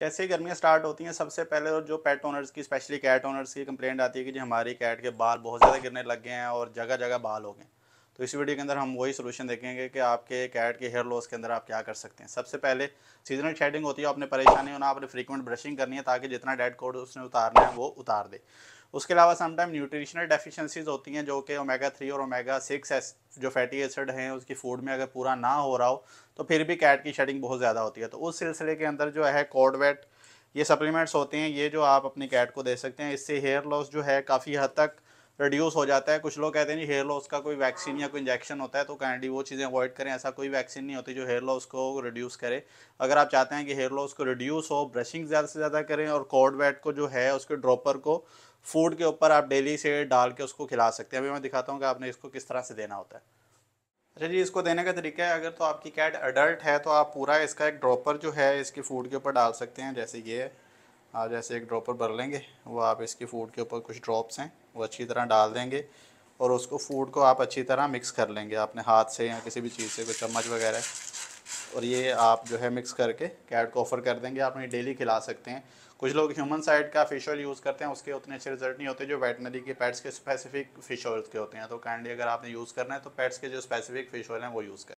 कैसे गर्मियाँ स्टार्ट होती हैं सबसे पहले तो जो पेट ओनर्स की स्पेशली कैट ओनर्स की कंप्लेंट आती है कि जी हमारी कैट के बाल बहुत ज़्यादा गिरने लग गए हैं और जगह जगह बाल हो गए तो इस वीडियो के अंदर हम वही सोल्यूशन देखेंगे कि आपके कैट के हेयर लॉस के अंदर आप क्या कर सकते हैं सबसे पहले सीजनल शेडिंग होती है आपने परेशानी होना आपने फ्रीकुंट ब्रशिंग करनी है ताकि जितना डेड कोड उसने उतारना है वो उतार दे उसके अलावा समटाइम न्यूट्रिशनल डेफिशिएंसीज होती हैं जो कि ओमेगा थ्री और ओमेगा सिक्स जो फैटी एसिड हैं उसकी फूड में अगर पूरा ना हो रहा हो तो फिर भी कैट की शेडिंग बहुत ज़्यादा होती है तो उस सिलसिले के अंदर जो है कॉडवेट ये सप्लीमेंट्स होते हैं ये जो आप अपनी कैट को दे सकते हैं इससे हेयर लॉस जो है काफ़ी हद तक रिड्यूस हो जाता है कुछ लोग कहते हैं जी हेयर लॉस का कोई वैक्सीन या कोई इंजेक्शन होता है तो काइंडली वो चीज़ें अवॉइड करें ऐसा कोई वैक्सीन नहीं होती जो हेयर लॉस को रिड्यूस करे अगर आप चाहते हैं कि हेयर लॉस को रिड्यूस हो ब्रशिंग ज़्यादा से ज़्यादा करें और कॉर्ड वेट को जो है उसके ड्रॉपर को फूड के ऊपर आप डेली से डाल के उसको खिला सकते हैं अभी मैं दिखाता हूँ कि आपने इसको किस तरह से देना होता है अच्छा जी इसको देने का तरीका है अगर तो आपकी कैट अडल्ट है तो आप पूरा इसका एक ड्रॉपर जो है इसके फूड के ऊपर डाल सकते हैं जैसे ये है आप जैसे एक ड्रॉपर भर लेंगे वो आप इसकी फूड के ऊपर कुछ ड्रॉप्स हैं वो अच्छी तरह डाल देंगे और उसको फूड को आप अच्छी तरह मिक्स कर लेंगे अपने हाथ से या किसी भी चीज़ से कोई चम्मच वगैरह और ये आप जो है मिक्स करके कैट को ऑफ़र कर देंगे आप उन्हें डेली खिला सकते हैं कुछ लोग ह्यूमन साइड का फिश ऑयल यूज़ करते हैं उसके उतने अच्छे रिजल्ट नहीं होते जो वेटनरी के पैट्स के स्पेसिफिक फ़िश ऑयल्स के होते हैं तो काइंडली अगर आपने यूज़ करना है तो पैट्स के जो स्पेसिफिक फ़िश ऑयल हैं वो यूज़ करें